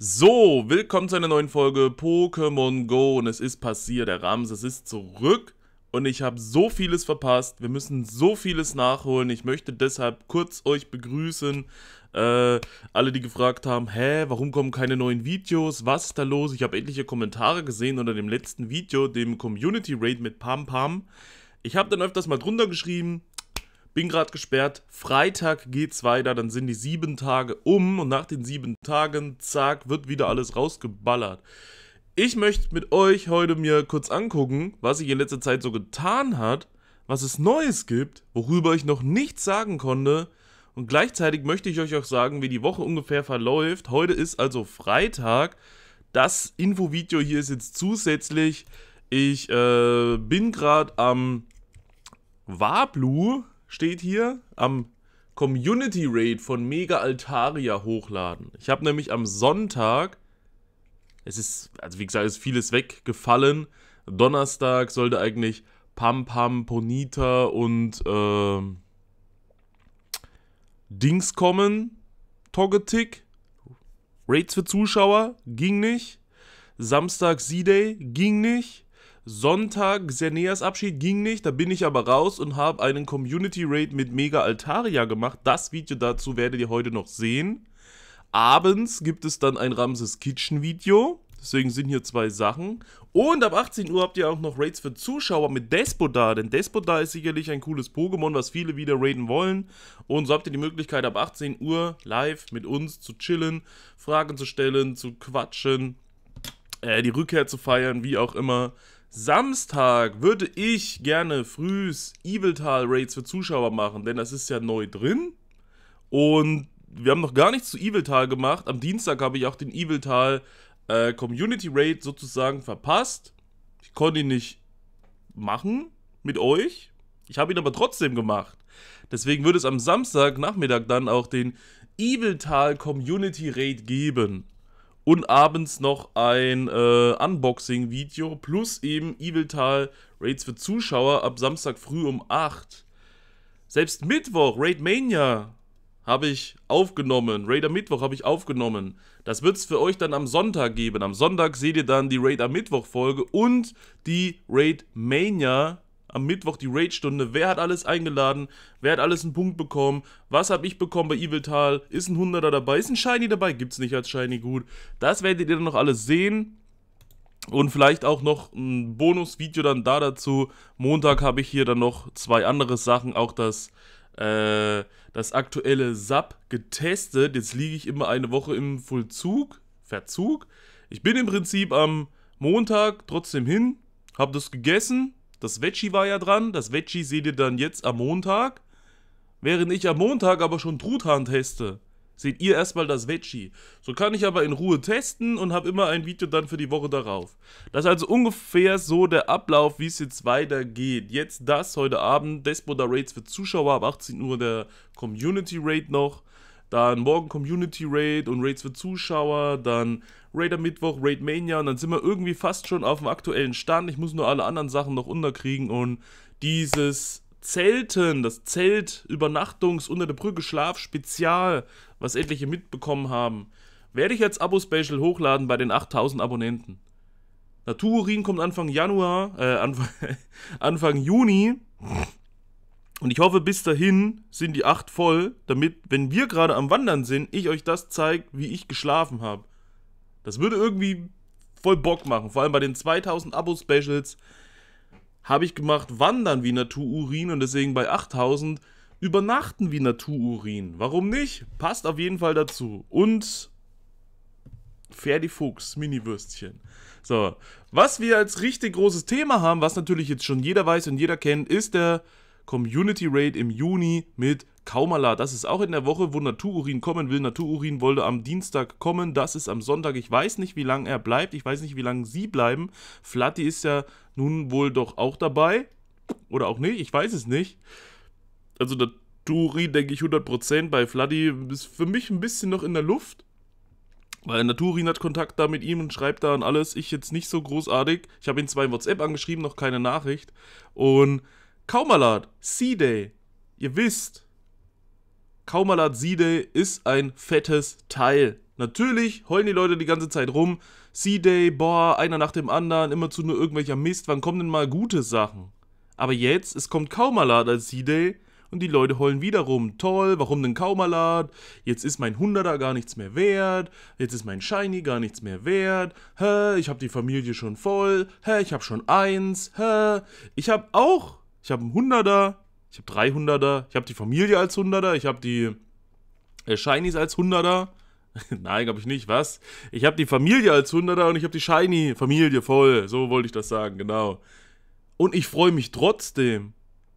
So, willkommen zu einer neuen Folge Pokémon Go und es ist passiert, der Ramses ist zurück und ich habe so vieles verpasst, wir müssen so vieles nachholen, ich möchte deshalb kurz euch begrüßen, äh, alle die gefragt haben, hä, warum kommen keine neuen Videos, was ist da los, ich habe etliche Kommentare gesehen unter dem letzten Video, dem Community Raid mit Pam Pam, ich habe dann öfters mal drunter geschrieben, bin gerade gesperrt. Freitag geht's weiter, dann sind die sieben Tage um und nach den sieben Tagen, zack, wird wieder alles rausgeballert. Ich möchte mit euch heute mir kurz angucken, was sich in letzter Zeit so getan hat, was es Neues gibt, worüber ich noch nichts sagen konnte. Und gleichzeitig möchte ich euch auch sagen, wie die Woche ungefähr verläuft. Heute ist also Freitag. Das Infovideo hier ist jetzt zusätzlich. Ich äh, bin gerade am Wablu, steht hier, am Community Raid von Mega Altaria hochladen. Ich habe nämlich am Sonntag, es ist, also wie gesagt, ist vieles weggefallen. Donnerstag sollte eigentlich Pam Pam Ponita und äh, Dings kommen. Togetic. Raids für Zuschauer ging nicht. Samstag Z-Day ging nicht. Sonntag Xeneas Abschied ging nicht, da bin ich aber raus und habe einen Community Raid mit Mega Altaria gemacht. Das Video dazu werdet ihr heute noch sehen. Abends gibt es dann ein Ramses Kitchen Video. Deswegen sind hier zwei Sachen. Und ab 18 Uhr habt ihr auch noch Raids für Zuschauer mit Despodar. Denn Despodar ist sicherlich ein cooles Pokémon, was viele wieder raiden wollen. Und so habt ihr die Möglichkeit, ab 18 Uhr live mit uns zu chillen, Fragen zu stellen, zu quatschen, äh, die Rückkehr zu feiern, wie auch immer. Samstag würde ich gerne frühs Eviltal Raids für Zuschauer machen, denn das ist ja neu drin. Und wir haben noch gar nichts zu Eviltal gemacht. Am Dienstag habe ich auch den Eviltal äh, Community Raid sozusagen verpasst. Ich konnte ihn nicht machen mit euch. Ich habe ihn aber trotzdem gemacht. Deswegen würde es am Samstagnachmittag dann auch den Eviltal Community Raid geben und abends noch ein äh, Unboxing-Video plus eben Eviltal Raids für Zuschauer ab Samstag früh um 8. Selbst Mittwoch, Raid Mania habe ich aufgenommen. Raid am Mittwoch habe ich aufgenommen. Das wird es für euch dann am Sonntag geben. Am Sonntag seht ihr dann die Raid am Mittwoch Folge und die Raid Mania folge am Mittwoch die Raid-Stunde. Wer hat alles eingeladen? Wer hat alles einen Punkt bekommen? Was habe ich bekommen bei Evil Tal? Ist ein 100er dabei? Ist ein Shiny dabei? Gibt es nicht als Shiny gut. Das werdet ihr dann noch alles sehen. Und vielleicht auch noch ein Bonus-Video dann da dazu. Montag habe ich hier dann noch zwei andere Sachen. Auch das, äh, das aktuelle SAP getestet. Jetzt liege ich immer eine Woche im Vollzug. Verzug. Ich bin im Prinzip am Montag trotzdem hin. Habe das gegessen, das Veggie war ja dran. Das Veggie seht ihr dann jetzt am Montag. Während ich am Montag aber schon Truthahn teste, seht ihr erstmal das Veggie. So kann ich aber in Ruhe testen und habe immer ein Video dann für die Woche darauf. Das ist also ungefähr so der Ablauf, wie es jetzt weitergeht. Jetzt das heute Abend, Despoda Raids für Zuschauer ab 18 Uhr der Community Raid noch. Dann morgen Community Raid und Raids für Zuschauer, dann Raider Mittwoch, Raid Mania und dann sind wir irgendwie fast schon auf dem aktuellen Stand. Ich muss nur alle anderen Sachen noch unterkriegen und dieses Zelten, das Zelt Übernachtungs unter der Brücke Schlaf Spezial, was etliche mitbekommen haben, werde ich jetzt Abo Special hochladen bei den 8000 Abonnenten. Naturin kommt Anfang Januar, äh, Anfang, Anfang Juni. Und ich hoffe, bis dahin sind die acht voll, damit, wenn wir gerade am Wandern sind, ich euch das zeige, wie ich geschlafen habe. Das würde irgendwie voll Bock machen. Vor allem bei den 2000 Abo-Specials habe ich gemacht Wandern wie Natururin und deswegen bei 8000 Übernachten wie Natururin. Warum nicht? Passt auf jeden Fall dazu. Und Ferdi Fuchs, Mini-Würstchen. So, was wir als richtig großes Thema haben, was natürlich jetzt schon jeder weiß und jeder kennt, ist der Community Raid im Juni mit Kaumala. Das ist auch in der Woche, wo Natururin kommen will. Natururin wollte am Dienstag kommen. Das ist am Sonntag. Ich weiß nicht, wie lange er bleibt. Ich weiß nicht, wie lange sie bleiben. Flatti ist ja nun wohl doch auch dabei. Oder auch nicht. Ich weiß es nicht. Also Natururin denke ich 100%. Bei Flatti ist für mich ein bisschen noch in der Luft. Weil Naturin hat Kontakt da mit ihm und schreibt da und alles. Ich jetzt nicht so großartig. Ich habe ihn zwar zwei WhatsApp angeschrieben, noch keine Nachricht. Und Kaumalat, C-Day. Ihr wisst, Kaumalat C-Day ist ein fettes Teil. Natürlich heulen die Leute die ganze Zeit rum. C-Day, boah, einer nach dem anderen, immerzu nur irgendwelcher Mist. Wann kommen denn mal gute Sachen? Aber jetzt, es kommt Kaumalat als C-Day und die Leute heulen wieder rum. Toll, warum denn Kaumalat? Jetzt ist mein Hunderter gar nichts mehr wert. Jetzt ist mein Shiny gar nichts mehr wert. Hä, ich hab die Familie schon voll. Hä, ich hab schon eins. Hä, ich hab auch ich habe einen Hunderter, ich habe 300er, ich habe die Familie als Hunderter, ich habe die äh, Shinies als Hunderter. Nein, glaube ich nicht, was? Ich habe die Familie als Hunderter und ich habe die Shiny-Familie voll. So wollte ich das sagen, genau. Und ich freue mich trotzdem,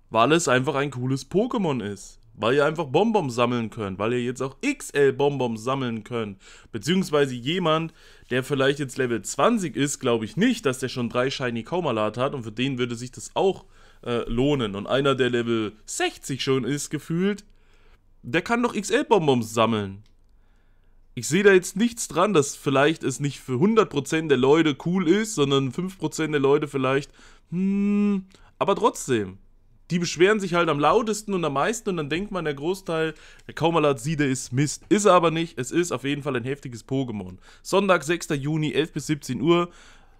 weil es einfach ein cooles Pokémon ist. Weil ihr einfach Bonbons sammeln könnt, weil ihr jetzt auch XL-Bonbons sammeln könnt. Beziehungsweise jemand, der vielleicht jetzt Level 20 ist, glaube ich nicht, dass der schon drei Shiny Kaumalat hat und für den würde sich das auch äh, äh, lohnen. Und einer, der Level 60 schon ist, gefühlt, der kann doch XL-Bonbons sammeln. Ich sehe da jetzt nichts dran, dass vielleicht es nicht für 100% der Leute cool ist, sondern 5% der Leute vielleicht, hm, aber trotzdem. Die beschweren sich halt am lautesten und am meisten und dann denkt man, der Großteil der Kaumalatside ist Mist. Ist er aber nicht, es ist auf jeden Fall ein heftiges Pokémon. Sonntag, 6. Juni, 11 bis 17 Uhr,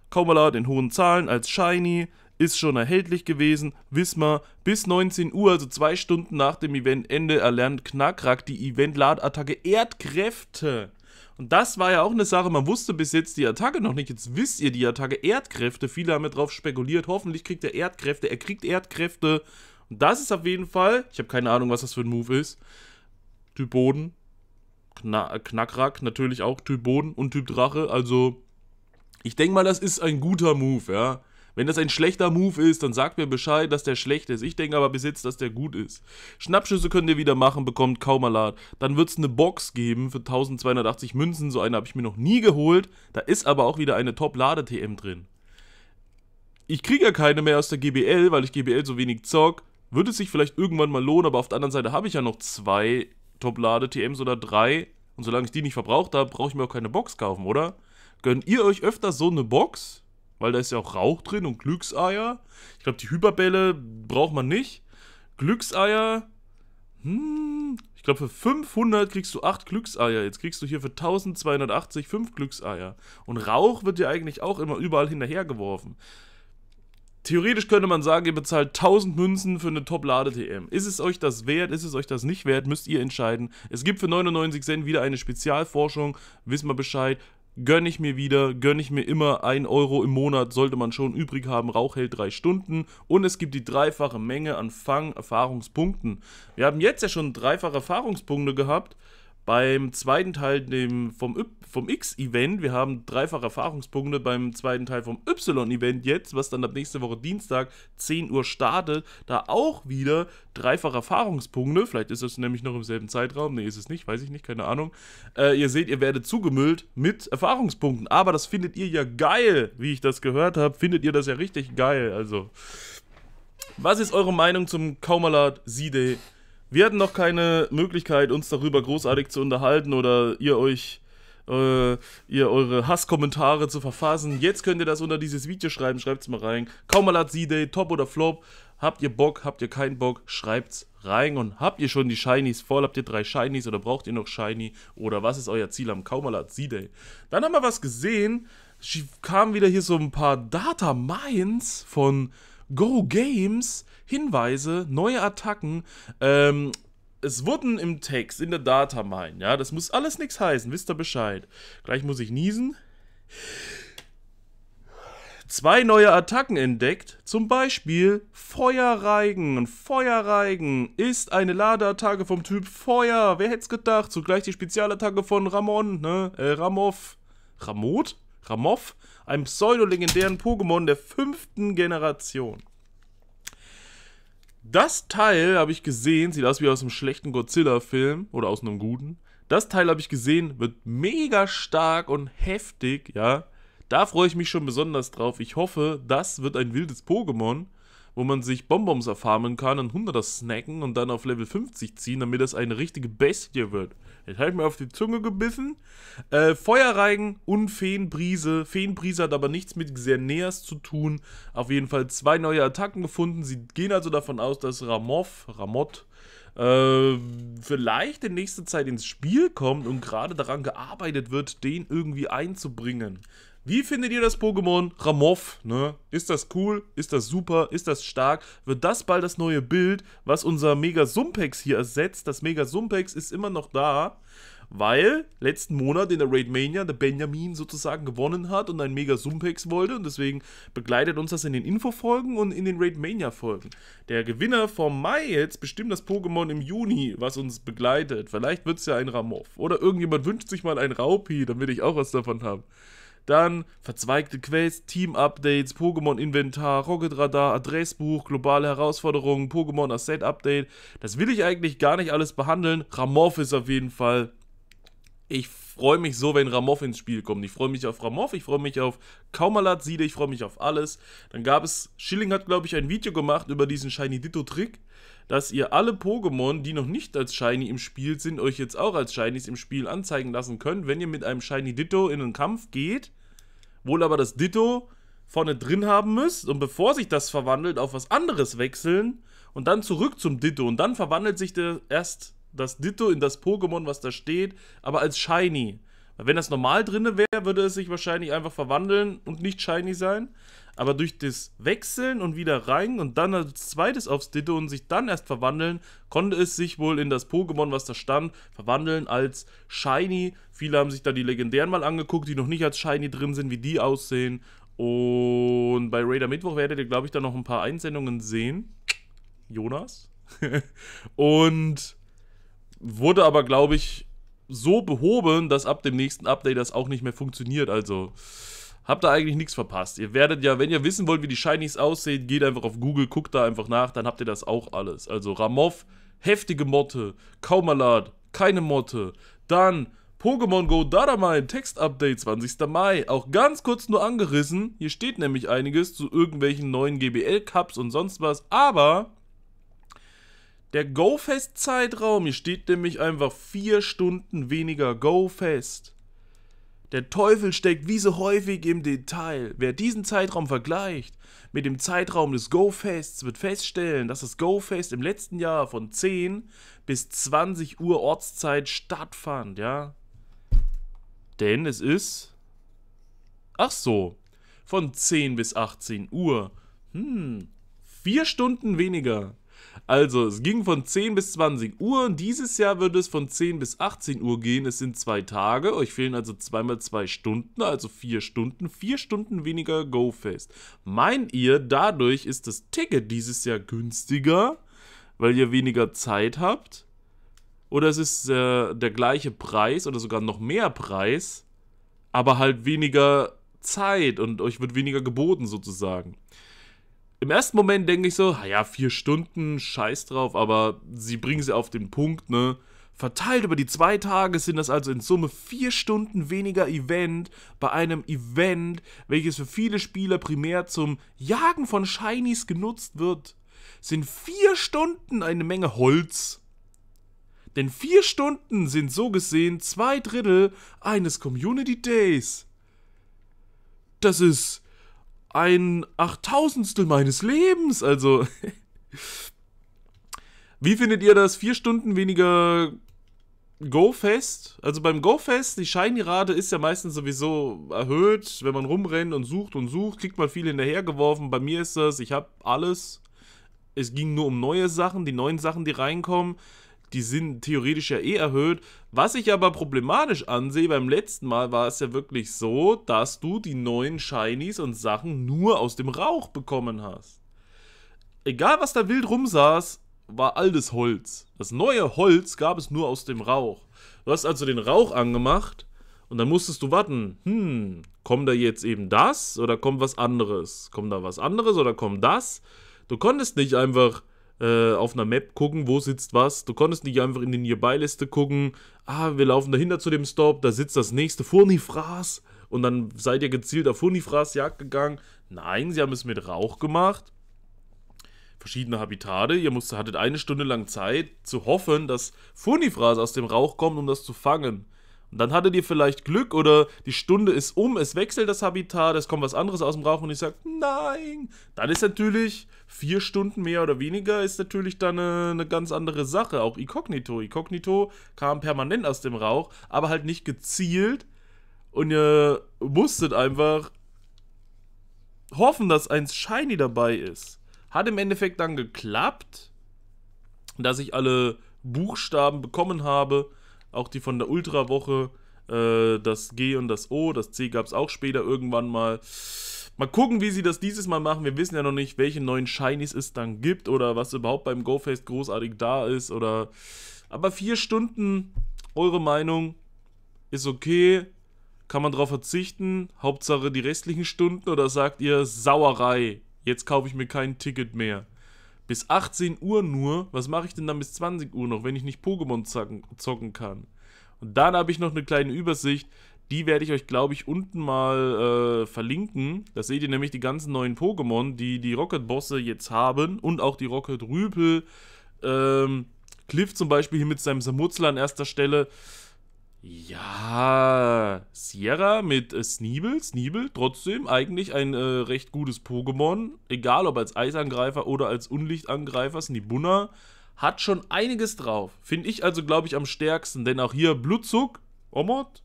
Kaumalat in hohen Zahlen als Shiny, ist schon erhältlich gewesen. Wismar bis 19 Uhr, also zwei Stunden nach dem Eventende, erlernt Knackrack die event ladattacke Erdkräfte. Und das war ja auch eine Sache, man wusste bis jetzt die Attacke noch nicht. Jetzt wisst ihr die Attacke Erdkräfte. Viele haben ja drauf spekuliert. Hoffentlich kriegt er Erdkräfte. Er kriegt Erdkräfte. Und das ist auf jeden Fall, ich habe keine Ahnung, was das für ein Move ist. Typ Boden. Kna Knackrack natürlich auch. Typ Boden und Typ Drache. Also, ich denke mal, das ist ein guter Move, ja. Wenn das ein schlechter Move ist, dann sagt mir Bescheid, dass der schlecht ist. Ich denke aber bis jetzt, dass der gut ist. Schnappschüsse könnt ihr wieder machen, bekommt kaum Kaumalat. Dann wird es eine Box geben für 1280 Münzen. So eine habe ich mir noch nie geholt. Da ist aber auch wieder eine Top-Lade-TM drin. Ich kriege ja keine mehr aus der GBL, weil ich GBL so wenig zock. Würde es sich vielleicht irgendwann mal lohnen, aber auf der anderen Seite habe ich ja noch zwei Top-Lade-TMs oder drei. Und solange ich die nicht verbraucht habe, brauche ich mir auch keine Box kaufen, oder? Gönnt ihr euch öfters so eine Box? weil da ist ja auch Rauch drin und Glückseier. Ich glaube, die Hyperbälle braucht man nicht. Glückseier, hm, ich glaube, für 500 kriegst du 8 Glückseier. Jetzt kriegst du hier für 1280 5 Glückseier. Und Rauch wird dir eigentlich auch immer überall hinterhergeworfen. Theoretisch könnte man sagen, ihr bezahlt 1000 Münzen für eine Top-Lade-TM. Ist es euch das wert? Ist es euch das nicht wert? Müsst ihr entscheiden. Es gibt für 99 Cent wieder eine Spezialforschung. Wissen wir Bescheid gönne ich mir wieder, gönne ich mir immer 1 Euro im Monat, sollte man schon übrig haben. Rauch hält 3 Stunden und es gibt die dreifache Menge an Fang-Erfahrungspunkten. Wir haben jetzt ja schon dreifache Erfahrungspunkte gehabt beim zweiten Teil dem, vom, vom X-Event, wir haben dreifache Erfahrungspunkte beim zweiten Teil vom Y-Event jetzt, was dann ab nächste Woche Dienstag 10 Uhr startet, da auch wieder dreifache Erfahrungspunkte. Vielleicht ist es nämlich noch im selben Zeitraum. Nee, ist es nicht, weiß ich nicht, keine Ahnung. Äh, ihr seht, ihr werdet zugemüllt mit Erfahrungspunkten. Aber das findet ihr ja geil, wie ich das gehört habe. Findet ihr das ja richtig geil. Also, was ist eure Meinung zum Kaumalat Side? Wir hatten noch keine Möglichkeit, uns darüber großartig zu unterhalten oder ihr euch äh, ihr eure Hasskommentare zu verfassen. Jetzt könnt ihr das unter dieses Video schreiben. Schreibt es mal rein. Kaumalat Z-Day, top oder flop. Habt ihr Bock, habt ihr keinen Bock, schreibt's rein. Und habt ihr schon die Shinies voll? Habt ihr drei Shinies oder braucht ihr noch Shiny? Oder was ist euer Ziel am Kaumalat Z-Day? Dann haben wir was gesehen. Kamen wieder hier so ein paar Data Mines von Go Games, Hinweise, neue Attacken. Ähm, es wurden im Text, in der Data Mine, ja, das muss alles nichts heißen, wisst ihr Bescheid. Gleich muss ich niesen. Zwei neue Attacken entdeckt, zum Beispiel Feuerreigen. Und Feuerreigen ist eine Ladeattacke vom Typ Feuer. Wer hätte es gedacht? Zugleich die Spezialattacke von Ramon, ne? Äh, Ramov. Ramot? Ramoth, einem pseudolegendären Pokémon der fünften Generation. Das Teil habe ich gesehen, sieht aus wie aus einem schlechten Godzilla-Film oder aus einem guten. Das Teil habe ich gesehen, wird mega stark und heftig, ja. Da freue ich mich schon besonders drauf. Ich hoffe, das wird ein wildes Pokémon wo man sich Bonbons erfarmen kann, einen 100er snacken und dann auf Level 50 ziehen, damit das eine richtige Bestie wird. Jetzt habe ich mir auf die Zunge gebissen. Äh, Feuerreigen und Feenbrise. Feenbrise hat aber nichts mit Xerneas zu tun. Auf jeden Fall zwei neue Attacken gefunden. Sie gehen also davon aus, dass Ramov, Ramot, äh, vielleicht in nächster Zeit ins Spiel kommt und gerade daran gearbeitet wird, den irgendwie einzubringen. Wie findet ihr das Pokémon Ramoff? Ne? Ist das cool? Ist das super? Ist das stark? Wird das bald das neue Bild, was unser Mega Sumpex hier ersetzt? Das Mega Sumpex ist immer noch da, weil letzten Monat in der Raid Mania der Benjamin sozusagen gewonnen hat und ein Mega Sumpex wollte und deswegen begleitet uns das in den Infofolgen und in den Raid Mania Folgen. Der Gewinner vom Mai jetzt bestimmt das Pokémon im Juni, was uns begleitet. Vielleicht wird es ja ein Ramoff. Oder irgendjemand wünscht sich mal ein Raupi, damit ich auch was davon habe. Dann verzweigte Quests, Team-Updates, Pokémon-Inventar, Rocket-Radar, Adressbuch, globale Herausforderungen, Pokémon-Asset-Update. Das will ich eigentlich gar nicht alles behandeln. Ramorph ist auf jeden Fall. Ich freue mich so, wenn Ramorph ins Spiel kommt. Ich freue mich auf Ramorph, ich freue mich auf Kaumalat, Siede, ich freue mich auf alles. Dann gab es, Schilling hat, glaube ich, ein Video gemacht über diesen Shiny Ditto-Trick dass ihr alle Pokémon, die noch nicht als Shiny im Spiel sind, euch jetzt auch als Shinies im Spiel anzeigen lassen könnt, wenn ihr mit einem Shiny Ditto in einen Kampf geht, wohl aber das Ditto vorne drin haben müsst und bevor sich das verwandelt, auf was anderes wechseln und dann zurück zum Ditto und dann verwandelt sich der, erst das Ditto in das Pokémon, was da steht, aber als Shiny. Wenn das normal drin wäre, würde es sich wahrscheinlich einfach verwandeln und nicht shiny sein. Aber durch das Wechseln und wieder rein und dann als zweites aufs Ditto und sich dann erst verwandeln, konnte es sich wohl in das Pokémon, was da stand, verwandeln als Shiny. Viele haben sich da die legendären mal angeguckt, die noch nicht als Shiny drin sind, wie die aussehen. Und bei Raider Mittwoch werdet ihr, glaube ich, da noch ein paar Einsendungen sehen. Jonas. und wurde aber, glaube ich, so behoben, dass ab dem nächsten Update das auch nicht mehr funktioniert. Also habt ihr eigentlich nichts verpasst. Ihr werdet ja, wenn ihr wissen wollt, wie die Shinies aussehen, geht einfach auf Google, guckt da einfach nach, dann habt ihr das auch alles. Also Ramov, heftige Motte, Kaumalad, keine Motte, dann Pokémon Go Daramine Textupdate 20. Mai. Auch ganz kurz nur angerissen. Hier steht nämlich einiges zu irgendwelchen neuen GBL-Cups und sonst was. Aber der Go-Fest-Zeitraum, hier steht nämlich einfach vier Stunden weniger Go-Fest. Der Teufel steckt wie so häufig im Detail. Wer diesen Zeitraum vergleicht mit dem Zeitraum des Go-Fests, wird feststellen, dass das Go-Fest im letzten Jahr von 10 bis 20 Uhr Ortszeit stattfand, ja? Denn es ist. Ach so, von 10 bis 18 Uhr. Hm, vier Stunden weniger. Also, es ging von 10 bis 20 Uhr und dieses Jahr wird es von 10 bis 18 Uhr gehen. Es sind zwei Tage. Euch fehlen also zweimal zwei Stunden, also vier Stunden. Vier Stunden weniger GoFest. Meint ihr, dadurch ist das Ticket dieses Jahr günstiger, weil ihr weniger Zeit habt? Oder es ist äh, der gleiche Preis oder sogar noch mehr Preis, aber halt weniger Zeit und euch wird weniger geboten sozusagen? im ersten Moment denke ich so, ja, vier Stunden, scheiß drauf, aber sie bringen sie auf den Punkt, ne? Verteilt über die zwei Tage sind das also in Summe vier Stunden weniger Event bei einem Event, welches für viele Spieler primär zum Jagen von Shinies genutzt wird. Sind vier Stunden eine Menge Holz. Denn vier Stunden sind so gesehen zwei Drittel eines Community Days. Das ist ein Achttausendstel meines Lebens. Also, wie findet ihr das? Vier Stunden weniger Go-Fest? Also beim Go-Fest, die Shiny-Rate ist ja meistens sowieso erhöht. Wenn man rumrennt und sucht und sucht, kriegt man viel hinterhergeworfen. Bei mir ist das, ich habe alles. Es ging nur um neue Sachen, die neuen Sachen, die reinkommen die sind theoretisch ja eh erhöht. Was ich aber problematisch ansehe, beim letzten Mal war es ja wirklich so, dass du die neuen Shinies und Sachen nur aus dem Rauch bekommen hast. Egal was da wild rumsaß, war altes Holz. Das neue Holz gab es nur aus dem Rauch. Du hast also den Rauch angemacht und dann musstest du warten. Hm, kommt da jetzt eben das oder kommt was anderes? Kommt da was anderes oder kommt das? Du konntest nicht einfach äh, auf einer Map gucken, wo sitzt was. Du konntest nicht einfach in die Nearby-Liste gucken, ah, wir laufen dahinter zu dem Stop, da sitzt das nächste Furnifras und dann seid ihr gezielt auf Furnifras-Jagd gegangen. Nein, sie haben es mit Rauch gemacht. Verschiedene Habitate. Ihr musstet, hattet eine Stunde lang Zeit zu hoffen, dass Furnifras aus dem Rauch kommt, um das zu fangen. Und dann hattet ihr vielleicht Glück oder die Stunde ist um, es wechselt das Habitat, es kommt was anderes aus dem Rauch und ich sage, nein. Dann ist natürlich vier Stunden mehr oder weniger, ist natürlich dann eine, eine ganz andere Sache. Auch Incognito. Incognito kam permanent aus dem Rauch, aber halt nicht gezielt. Und ihr musstet einfach hoffen, dass ein Shiny dabei ist. Hat im Endeffekt dann geklappt, dass ich alle Buchstaben bekommen habe auch die von der Ultra-Woche, äh, das G und das O, das C gab es auch später irgendwann mal. Mal gucken, wie sie das dieses Mal machen. Wir wissen ja noch nicht, welche neuen Shinies es dann gibt oder was überhaupt beim GoFest großartig da ist oder. Aber vier Stunden, eure Meinung, ist okay. Kann man darauf verzichten? Hauptsache die restlichen Stunden oder sagt ihr Sauerei? Jetzt kaufe ich mir kein Ticket mehr. Bis 18 Uhr nur, was mache ich denn dann bis 20 Uhr noch, wenn ich nicht Pokémon zocken, kann? Und dann habe ich noch eine kleine Übersicht, die werde ich euch, glaube ich, unten mal äh, verlinken. Da seht ihr nämlich die ganzen neuen Pokémon, die die Rocket-Bosse jetzt haben und auch die Rocket-Rüpel. Ähm, Cliff zum Beispiel hier mit seinem Samutzler an erster Stelle. Ja, Sierra mit äh, Sneeble. Sneeble trotzdem eigentlich ein äh, recht gutes Pokémon. Egal ob als Eisangreifer oder als Unlichtangreifer. Snibunna hat schon einiges drauf. Finde ich also, glaube ich, am stärksten. Denn auch hier Blutzug, Omot,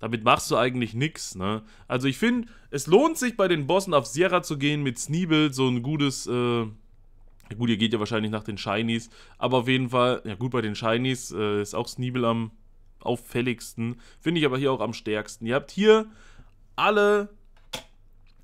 damit machst du eigentlich nichts. Ne? Also ich finde, es lohnt sich bei den Bossen auf Sierra zu gehen mit Sneeble. So ein gutes... Äh, gut, ihr geht ja wahrscheinlich nach den Shinies, aber auf jeden Fall, ja gut, bei den Shinies äh, ist auch Sneeble am auffälligsten. Finde ich aber hier auch am stärksten. Ihr habt hier alle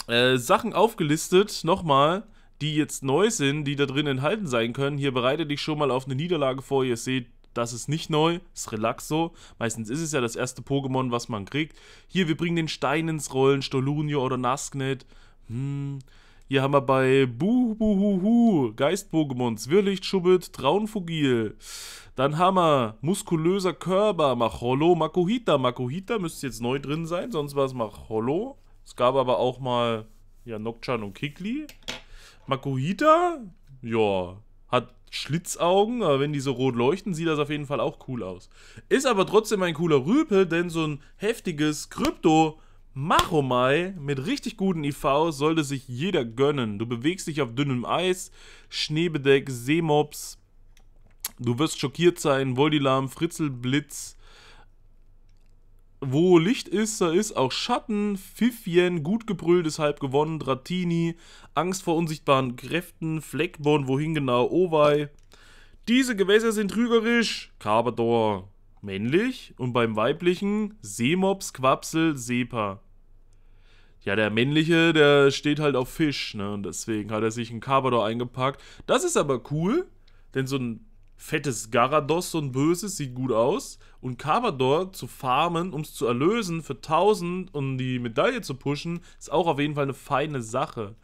äh, Sachen aufgelistet, nochmal, die jetzt neu sind, die da drin enthalten sein können. Hier bereite dich schon mal auf eine Niederlage vor. Ihr seht, das ist nicht neu, ist Relaxo. Meistens ist es ja das erste Pokémon, was man kriegt. Hier, wir bringen den Stein ins Rollen, Stolunio oder Nasknet. Hm, hier haben wir bei Buhuhuhu, Geist-Pokémons, Wirrlicht-Schubbit, Traunfugil. Dann haben wir muskulöser Körper, Macholo, Makuhita. Makuhita müsste jetzt neu drin sein, sonst war es Macholo. Es gab aber auch mal ja, Nokchan und Kikli. Makuhita, ja, hat Schlitzaugen, aber wenn die so rot leuchten, sieht das auf jeden Fall auch cool aus. Ist aber trotzdem ein cooler Rüpel, denn so ein heftiges Krypto Machomai mit richtig guten IV sollte sich jeder gönnen. Du bewegst dich auf dünnem Eis, Schneebedeck, Seemobs. Du wirst schockiert sein, Voldilam, Fritzelblitz. Wo Licht ist, da ist auch Schatten, Fifien, gut gebrüllt, ist halb gewonnen, Dratini, Angst vor unsichtbaren Kräften, Fleckborn, wohin genau, Owei. Diese Gewässer sind trügerisch, Carbador, männlich und beim weiblichen Seemops, Quapsel, Sepa. Ja, der männliche, der steht halt auf Fisch, ne? Und deswegen hat er sich einen Carbador eingepackt. Das ist aber cool, denn so ein fettes Garados, so ein böses, sieht gut aus. Und Carbador zu farmen, um es zu erlösen für 1000 und um die Medaille zu pushen, ist auch auf jeden Fall eine feine Sache.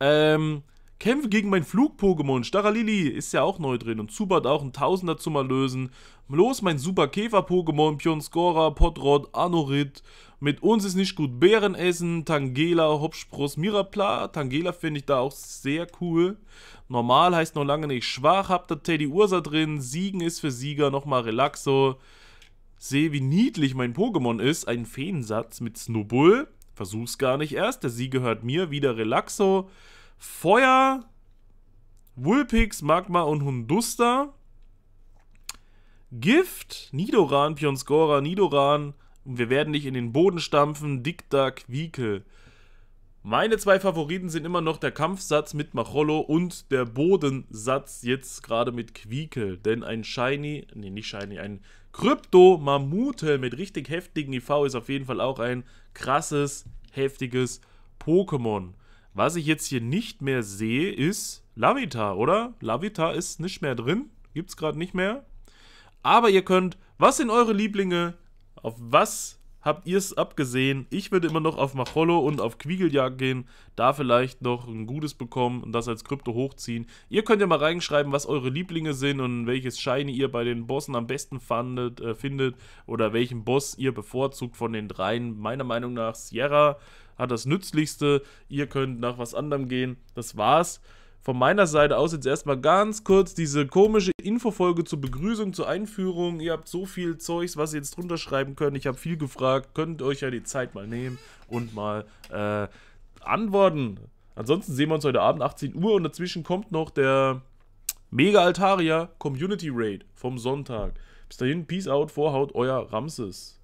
Ähm, Kämpfe gegen mein Flug-Pokémon. Staralili ist ja auch neu drin. Und Zubat auch ein Tausender zum Erlösen. Bloß mein Super-Käfer-Pokémon. Pionscora, Potrod, Anorit. Mit uns ist nicht gut. Bären essen. Tangela, Hopspross, Mirapla. Tangela finde ich da auch sehr cool. Normal heißt noch lange nicht schwach. Habt ihr Teddy Ursa drin. Siegen ist für Sieger. Nochmal Relaxo. Sehe, wie niedlich mein Pokémon ist. Ein Feensatz mit Snowbull. Versuch's gar nicht erst. Der Sieg gehört mir. Wieder Relaxo. Feuer, Wulpix, Magma und Hundusta. Gift, Nidoran, Pionscora, Nidoran. Und wir werden dich in den Boden stampfen, Dicta, Quiekel. Meine zwei Favoriten sind immer noch der Kampfsatz mit Macholo und der Bodensatz jetzt gerade mit Quiekel. Denn ein Shiny, nee, nicht Shiny, ein Krypto-Mammute mit richtig heftigen IV e ist auf jeden Fall auch ein krasses, heftiges Pokémon. Was ich jetzt hier nicht mehr sehe, ist Lavita, oder? Lavita ist nicht mehr drin. Gibt's gerade nicht mehr. Aber ihr könnt, was sind eure Lieblinge? Auf was habt ihr es abgesehen? Ich würde immer noch auf Macholo und auf Quiegeljagd gehen. Da vielleicht noch ein Gutes bekommen und das als Krypto hochziehen. Ihr könnt ja mal reinschreiben, was eure Lieblinge sind und welches Shiny ihr bei den Bossen am besten fandet, äh, findet. Oder welchen Boss ihr bevorzugt von den dreien. Meiner Meinung nach Sierra, hat das Nützlichste, ihr könnt nach was anderem gehen. Das war's. Von meiner Seite aus jetzt erstmal ganz kurz diese komische Infofolge zur Begrüßung, zur Einführung. Ihr habt so viel Zeugs, was ihr jetzt drunter schreiben könnt. Ich habe viel gefragt, könnt euch ja die Zeit mal nehmen und mal äh, antworten. Ansonsten sehen wir uns heute Abend 18 Uhr und dazwischen kommt noch der Mega Altaria Community Raid vom Sonntag. Bis dahin, Peace out, Vorhaut, euer Ramses.